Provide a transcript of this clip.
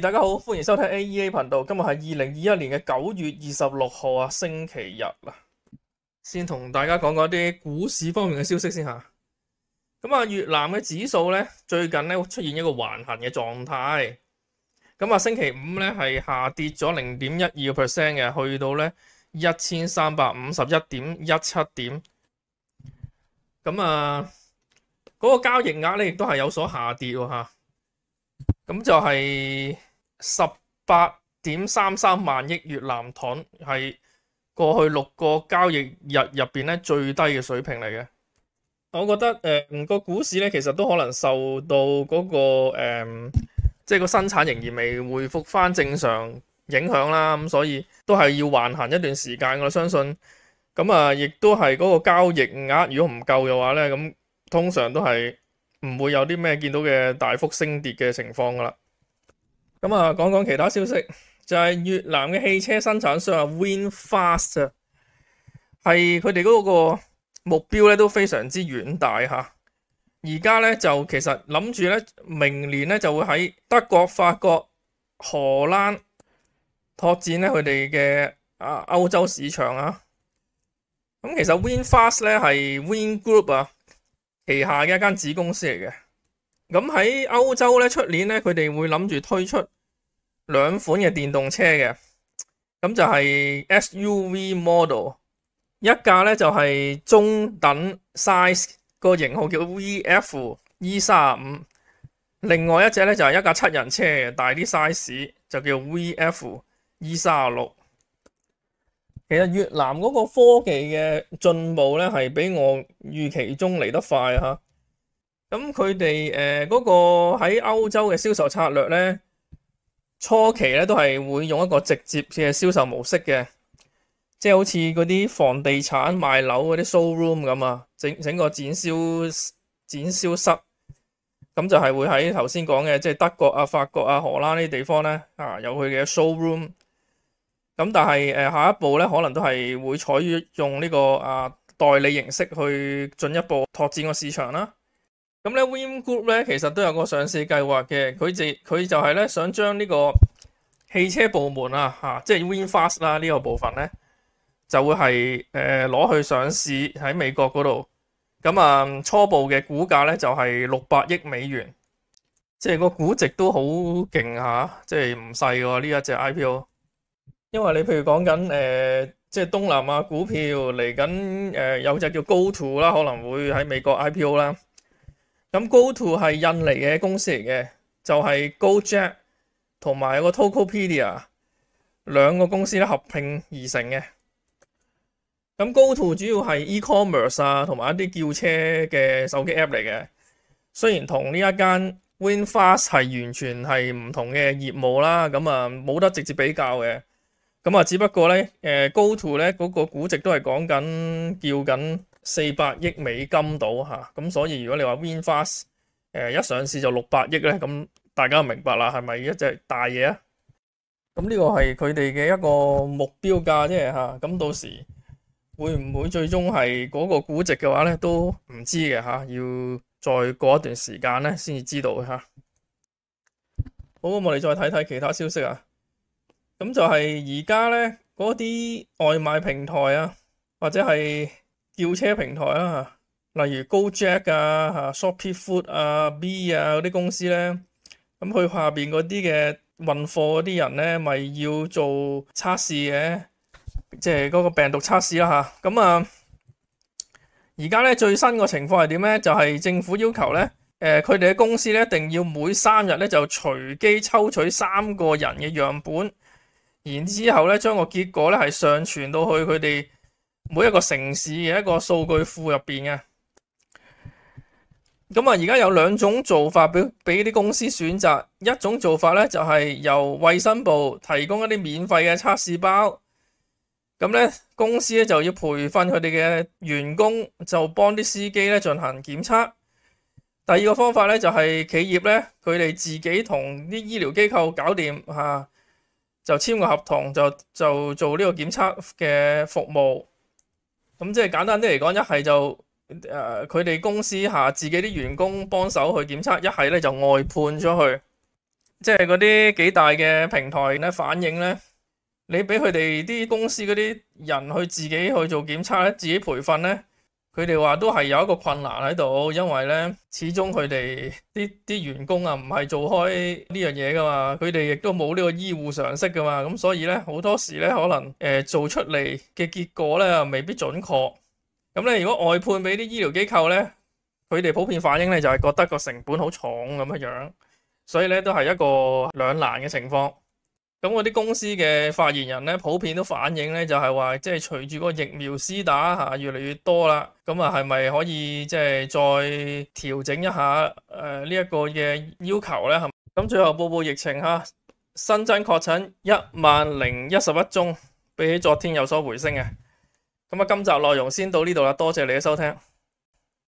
大家好，欢迎收听 A E A 频道。今日系二零二一年嘅九月二十六号啊，星期日啦。先同大家讲讲啲股市方面嘅消息先吓。咁啊，越南嘅指数咧最近咧出现一个横行嘅状态。咁啊，星期五咧系下跌咗零点一二个 percent 嘅，去到咧一千三百五十一点一七点。咁啊，嗰个交易额咧亦都系有所下跌吓。咁就系十八点三三万亿越南盾系过去六个交易日入边咧最低嘅水平嚟嘅。我觉得诶，个股市咧其实都可能受到嗰个诶，即系个生产仍然未回复翻正常影响啦。咁所以都系要横行一段时间我相信。咁啊，亦都系嗰个交易额如果唔够嘅话咧，咁通常都系。唔會有啲咩見到嘅大幅升跌嘅情況噶啦。咁啊，講講其他消息，就係越南嘅汽車生產商啊，Winfast 啊，係佢哋嗰個目標咧都非常之遠大吓。而家咧就其實諗住咧，明年咧就會喺德國、法國、荷蘭拓展咧佢哋嘅啊歐洲市場啊。咁其實 Winfast 咧係 WinGroup 啊。旗下嘅一间子公司嚟嘅，咁喺欧洲咧，出年咧佢哋会谂住推出两款嘅电动车嘅，咁就系 SUV model，一架咧就系中等 size 个型号叫 VF E 三五，另外一只咧就系一架七人车嘅大啲 size 就叫 VF E 三六。其实越南嗰个科技嘅进步咧，系比我预期中嚟得快吓。咁佢哋诶嗰个喺欧洲嘅销售策略咧，初期咧都系会用一个直接嘅销售模式嘅，即系好似嗰啲房地产卖楼嗰啲 show room 咁啊，整整个展销展销室。咁就系会喺头先讲嘅，即系德国啊、法国啊、荷兰呢啲地方咧，啊有佢嘅 show room。咁但系诶，下一步咧可能都系会采用呢个啊代理形式去进一步拓展个市场啦。咁咧，Wind Group 咧其实都有个上市计划嘅，佢自佢就系咧想将呢个汽车部门啊吓，即系 Wind Fast 啦呢个部分咧，就会系诶攞去上市喺美国嗰度。咁啊，初步嘅股价咧就系六百亿美元，即系个估值都好劲吓，即系唔细喎呢一只 IPO。因為你譬如講緊诶，即系東南亞股票嚟緊诶，有隻叫 GoTo 啦，可能會喺美國 IPO 啦。咁 GoTo 係印尼嘅公司嚟嘅，就係 GoJet 同埋個 TokoPedia 兩個公司咧合并而成嘅。咁 GoTo 主要係 e-commerce 啊，同埋一啲叫車嘅手機 app 嚟嘅。雖然同呢一間 WinFast 係完全係唔同嘅業務啦，咁啊冇得直接比較嘅。咁啊，只不过咧，誒高途咧嗰個估值都係講緊叫緊四百億美金到嚇，咁所以如果你話 w i n f a s 誒一上市就六百億咧，咁大家明白啦，係咪一隻大嘢啊？咁呢個係佢哋嘅一個目標價啫嚇，咁到時會唔會最終係嗰個估值嘅話咧都唔知嘅嚇，要再過一段時間咧先至知道嘅嚇。好，我哋再睇睇其他消息啊。咁就係而家咧，嗰啲外賣平台啊，或者係叫車平台啦，例如 GoJack 啊、s h o p i f o o d 啊、B 啊嗰啲公司咧，咁佢下邊嗰啲嘅運貨嗰啲人咧，咪要做測試嘅，即係嗰個病毒測試啦吓，咁啊，而家咧最新個情況係點咧？就係政府要求咧，誒佢哋嘅公司咧，一定要每三日咧就隨機抽取三個人嘅樣本。然之後咧，將個結果咧係上傳到去佢哋每一個城市嘅一個數據庫入边嘅。咁啊，而家有兩種做法俾俾啲公司選擇，一種做法咧就係由衛生部提供一啲免費嘅測試包，咁咧公司咧就要培訓佢哋嘅員工，就幫啲司機咧進行檢測。第二個方法咧就係企業咧佢哋自己同啲醫療機構搞掂嚇。就簽個合同就就做呢個檢測嘅服務，咁即係簡單啲嚟講，一係就誒佢哋公司下自己啲員工幫手去檢測，一係咧就外判出去，即係嗰啲幾大嘅平台咧反映咧，你俾佢哋啲公司嗰啲人去自己去做檢測咧，自己培訓咧。佢哋话都系有一个困难喺度，因为咧始终佢哋啲啲员工啊唔系做开呢样嘢噶嘛，佢哋亦都冇呢个医护常识噶嘛，咁所以咧好多时咧可能诶做出嚟嘅结果咧未必准确，咁咧如果外判俾啲医疗机构咧，佢哋普遍反映咧就系觉得个成本好重咁样样，所以咧都系一个两难嘅情况。咁我啲公司嘅发言人咧，普遍都反映咧，就系话，即系随住个疫苗施打吓越嚟越多啦，咁啊系咪可以即系再调整一下诶呢一个嘅要求咧？咁最后报报疫情吓，新增确诊一万零一十一宗，比起昨天有所回升嘅。咁啊，今集内容先到呢度啦，多谢你嘅收听。